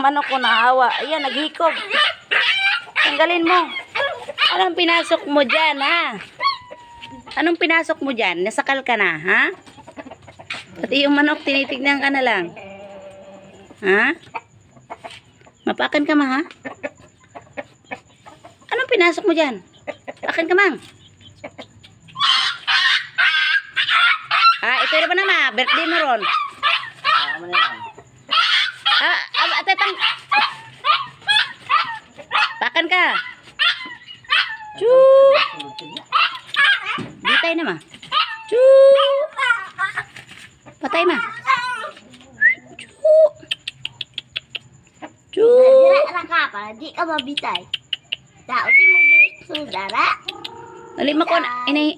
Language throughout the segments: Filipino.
manok ko naawa. Ayan, naghikog. Tanggalin mo. Anong pinasok mo dyan, ha? Anong pinasok mo dyan? Nasakal ka na, ha? Pati yung manok, tinitignan ka na lang. Ha? Mapakan ka, ma, ha? Anong pinasok mo dyan? Pakan ka, mang. Ah, ito na ba na, ma? Birthday mo ron. Ah, ano tetang. Pakan ka. Chu. Patay na ma. Chu. Patay ma. Chu. Chu. Dira ka para di ka mabitay. Tao di mo sudara. Dali mo ko na inay.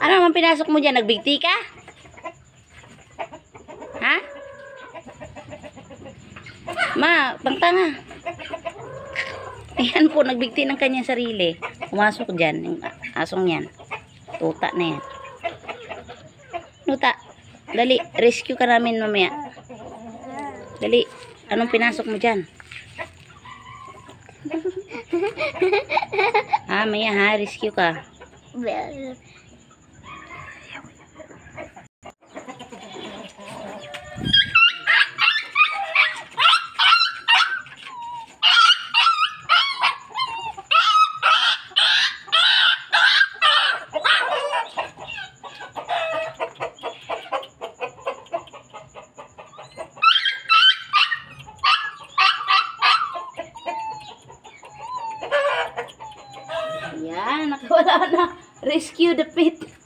Ano man pinasok mo diyan nagbigti ka? Ma, pangtanga. Ayan po, nagbigti ng kanya sarili. Umasok dyan, yung asong yan. Tuta na yan. Nuta, dali, rescue ka namin mamaya. Dali, anong pinasok mo dyan? ha, ah, maya ha, rescue ka. Ayan, nakawala na. Rescue the pit.